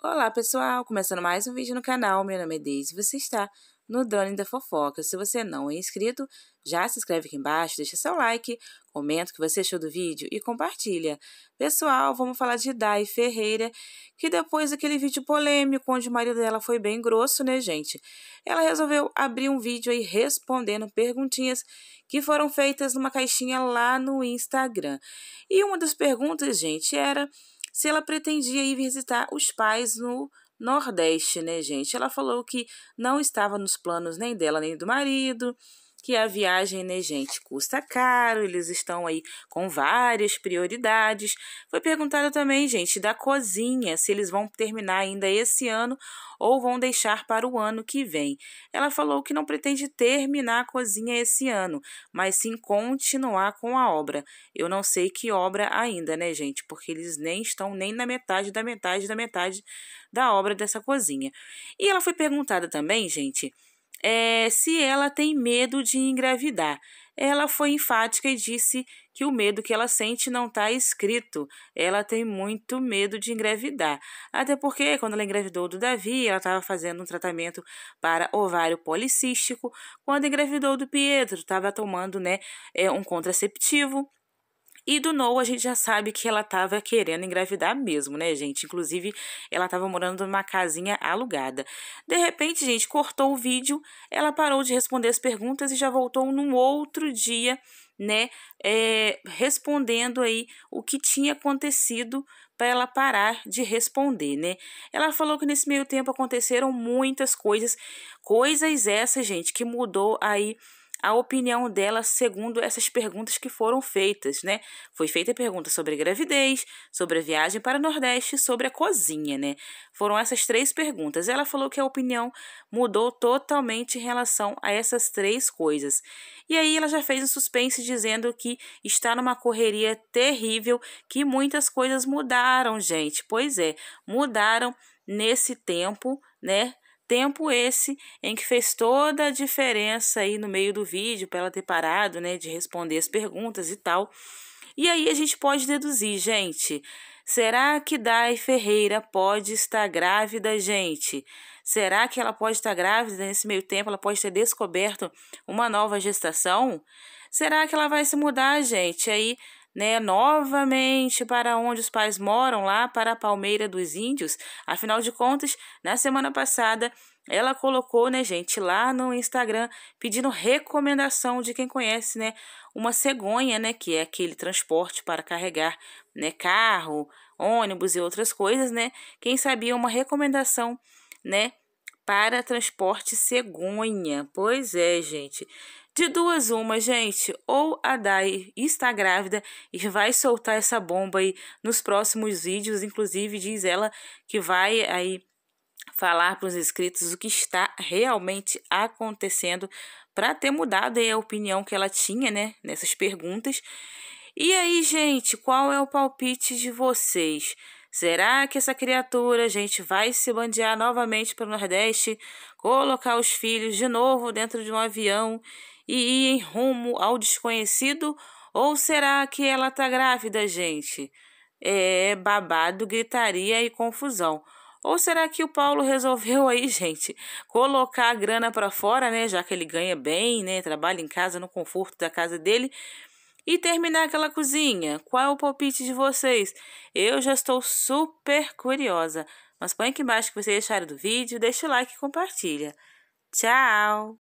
Olá pessoal, começando mais um vídeo no canal, meu nome é Deise você está no Drone da Fofoca. Se você não é inscrito, já se inscreve aqui embaixo, deixa seu like, comenta o que você achou do vídeo e compartilha. Pessoal, vamos falar de Dai Ferreira, que depois daquele vídeo polêmico, onde o marido dela foi bem grosso, né, gente? Ela resolveu abrir um vídeo aí respondendo perguntinhas que foram feitas numa caixinha lá no Instagram. E uma das perguntas, gente, era se ela pretendia ir visitar os pais no Nordeste, né, gente? Ela falou que não estava nos planos nem dela nem do marido, que a viagem, né, gente, custa caro, eles estão aí com várias prioridades. Foi perguntado também, gente, da cozinha, se eles vão terminar ainda esse ano ou vão deixar para o ano que vem. Ela falou que não pretende terminar a cozinha esse ano, mas sim continuar com a obra. Eu não sei que obra ainda, né, gente, porque eles nem estão nem na metade da metade da metade da obra dessa cozinha. E ela foi perguntada também, gente, é, se ela tem medo de engravidar. Ela foi enfática e disse que o medo que ela sente não está escrito. Ela tem muito medo de engravidar. Até porque, quando ela engravidou do Davi, ela estava fazendo um tratamento para ovário policístico. Quando engravidou do Pietro, estava tomando né, é, um contraceptivo. E do Noah a gente já sabe que ela estava querendo engravidar mesmo, né, gente? Inclusive, ela estava morando numa casinha alugada. De repente, gente, cortou o vídeo, ela parou de responder as perguntas e já voltou num outro dia, né, é, respondendo aí o que tinha acontecido para ela parar de responder, né? Ela falou que nesse meio tempo aconteceram muitas coisas, coisas essas, gente, que mudou aí a opinião dela segundo essas perguntas que foram feitas, né? Foi feita a pergunta sobre gravidez, sobre a viagem para o Nordeste, sobre a cozinha, né? Foram essas três perguntas. Ela falou que a opinião mudou totalmente em relação a essas três coisas. E aí ela já fez um suspense dizendo que está numa correria terrível, que muitas coisas mudaram, gente. Pois é, mudaram nesse tempo, né? Tempo esse em que fez toda a diferença aí no meio do vídeo, para ela ter parado, né, de responder as perguntas e tal. E aí a gente pode deduzir, gente. Será que Dai Ferreira pode estar grávida, gente? Será que ela pode estar grávida nesse meio tempo? Ela pode ter descoberto uma nova gestação? Será que ela vai se mudar, gente? Aí né, novamente para onde os pais moram, lá para a Palmeira dos Índios. Afinal de contas, na semana passada, ela colocou, né, gente, lá no Instagram pedindo recomendação de quem conhece, né, uma cegonha, né, que é aquele transporte para carregar, né, carro, ônibus e outras coisas, né? Quem sabia uma recomendação, né, para transporte cegonha. Pois é, gente. De duas, uma, gente. Ou a Dai está grávida e vai soltar essa bomba aí nos próximos vídeos. Inclusive, diz ela que vai aí falar para os inscritos o que está realmente acontecendo para ter mudado aí a opinião que ela tinha, né, nessas perguntas. E aí, gente, qual é o palpite de vocês? Será que essa criatura, gente, vai se bandear novamente para o Nordeste, colocar os filhos de novo dentro de um avião e ir em rumo ao desconhecido? Ou será que ela está grávida, gente? É, é babado, gritaria e confusão. Ou será que o Paulo resolveu aí, gente, colocar a grana para fora, né? Já que ele ganha bem, né? Trabalha em casa, no conforto da casa dele. E terminar aquela cozinha? Qual é o palpite de vocês? Eu já estou super curiosa. Mas põe aqui embaixo o que vocês acharam do vídeo, deixa o like e compartilha. Tchau!